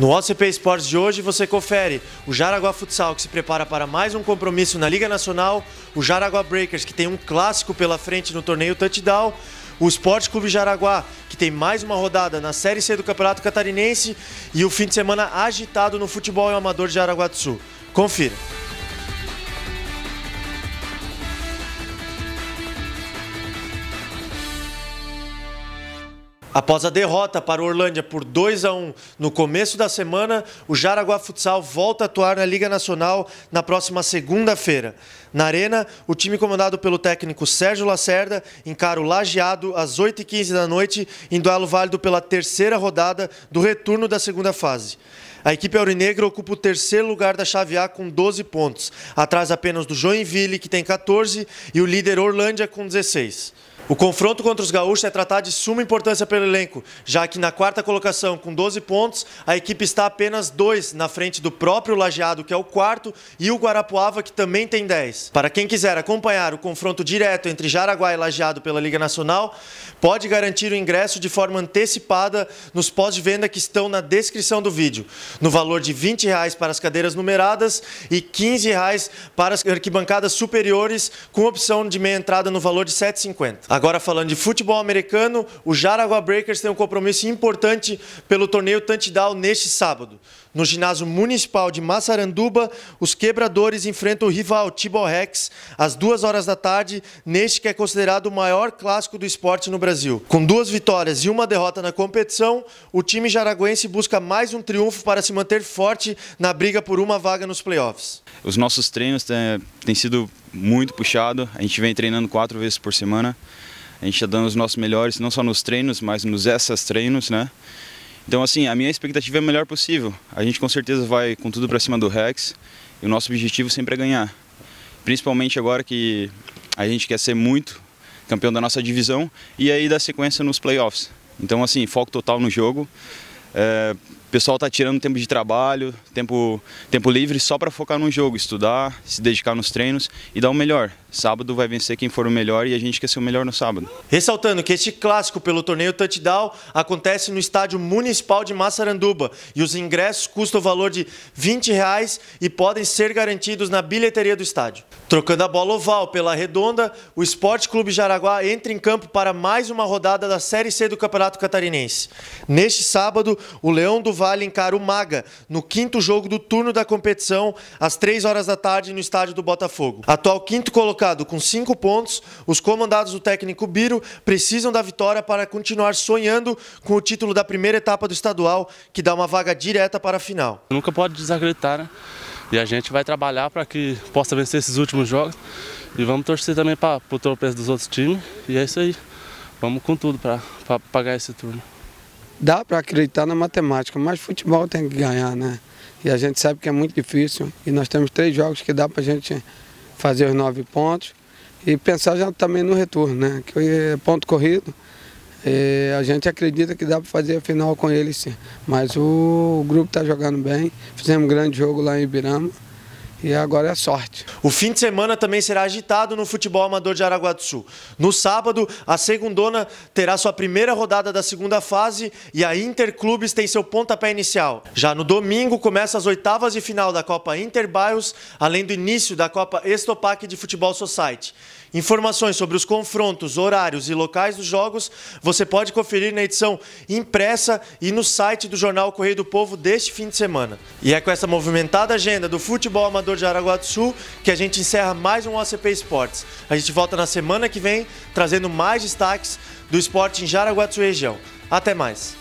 No OCP Esportes de hoje você confere o Jaraguá Futsal que se prepara para mais um compromisso na Liga Nacional, o Jaraguá Breakers que tem um clássico pela frente no torneio Touchdown, o Esporte Clube Jaraguá que tem mais uma rodada na Série C do Campeonato Catarinense e o fim de semana agitado no futebol amador de Jaraguá do Sul. Confira! Após a derrota para o Orlândia por 2 a 1 no começo da semana, o Jaraguá Futsal volta a atuar na Liga Nacional na próxima segunda-feira. Na Arena, o time comandado pelo técnico Sérgio Lacerda encara o Lajeado às 8h15 da noite, em duelo válido pela terceira rodada do retorno da segunda fase. A equipe aurinegra ocupa o terceiro lugar da chave A com 12 pontos, atrás apenas do Joinville, que tem 14, e o líder Orlândia com 16. O confronto contra os gaúchos é tratado de suma importância pelo elenco, já que na quarta colocação, com 12 pontos, a equipe está apenas dois na frente do próprio Lajeado, que é o quarto, e o Guarapuava, que também tem 10. Para quem quiser acompanhar o confronto direto entre Jaraguá e Lajeado pela Liga Nacional, pode garantir o ingresso de forma antecipada nos pós-venda que estão na descrição do vídeo, no valor de R$ 20 reais para as cadeiras numeradas e R$ 15 reais para as arquibancadas superiores, com opção de meia entrada no valor de R$ 7,50. Agora falando de futebol americano, o Jaraguá Breakers tem um compromisso importante pelo torneio Tantidal neste sábado. No ginásio municipal de Massaranduba, os quebradores enfrentam o rival Tibor Rex às duas horas da tarde, neste que é considerado o maior clássico do esporte no Brasil. Com duas vitórias e uma derrota na competição, o time jaraguense busca mais um triunfo para se manter forte na briga por uma vaga nos playoffs. Os nossos treinos têm, têm sido muito puxado. A gente vem treinando quatro vezes por semana. A gente está dando os nossos melhores, não só nos treinos, mas nos essas treinos, né? Então, assim, a minha expectativa é a melhor possível. A gente com certeza vai com tudo para cima do Rex e o nosso objetivo sempre é ganhar. Principalmente agora que a gente quer ser muito campeão da nossa divisão e aí dar sequência nos playoffs. Então, assim, foco total no jogo. É, o pessoal está tirando tempo de trabalho, tempo, tempo livre só para focar no jogo, estudar, se dedicar nos treinos e dar o melhor. Sábado vai vencer quem for o melhor e a gente quer ser o melhor no sábado. Ressaltando que este clássico pelo torneio Touchdown acontece no estádio municipal de Massaranduba e os ingressos custam o valor de R$ 20 reais e podem ser garantidos na bilheteria do estádio. Trocando a bola oval pela redonda, o Esporte Clube Jaraguá entra em campo para mais uma rodada da Série C do Campeonato Catarinense. Neste sábado, o Leão do Vale encara o Maga no quinto jogo do turno da competição às 3 horas da tarde no estádio do Botafogo. Atual quinto colocado colocado com cinco pontos, os comandados do técnico Biro precisam da vitória para continuar sonhando com o título da primeira etapa do estadual, que dá uma vaga direta para a final. Nunca pode desacreditar, né? E a gente vai trabalhar para que possa vencer esses últimos jogos. E vamos torcer também para o tropeço dos outros times. E é isso aí. Vamos com tudo para pagar esse turno. Dá para acreditar na matemática, mas futebol tem que ganhar, né? E a gente sabe que é muito difícil. E nós temos três jogos que dá para a gente fazer os nove pontos e pensar já também no retorno, né? Que é ponto corrido. E é, a gente acredita que dá para fazer a final com eles sim. Mas o, o grupo está jogando bem. Fizemos um grande jogo lá em Ibirama e agora é sorte. O fim de semana também será agitado no futebol amador de Araguá do Sul. No sábado, a Segundona terá sua primeira rodada da segunda fase e a Interclubes tem seu pontapé inicial. Já no domingo, começa as oitavas de final da Copa Interbairros, além do início da Copa Estopac de Futebol Society. Informações sobre os confrontos, horários e locais dos jogos você pode conferir na edição impressa e no site do jornal Correio do Povo deste fim de semana. E é com essa movimentada agenda do futebol amador de Araguá do Sul, que a gente encerra mais um OCP Esportes. A gente volta na semana que vem trazendo mais destaques do esporte em Jaraguá do Sul região. Até mais!